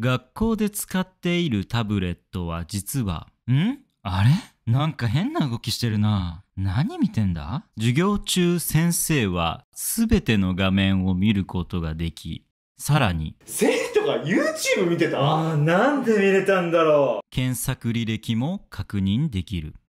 学校で使っているタブレットは実は、んあれなんか変な動きしてるな。何見てんだ授業中先生は全ての画面を見ることができ、さらに生徒が YouTube 見てたああなんで見れたんだろう検索履歴も確認できる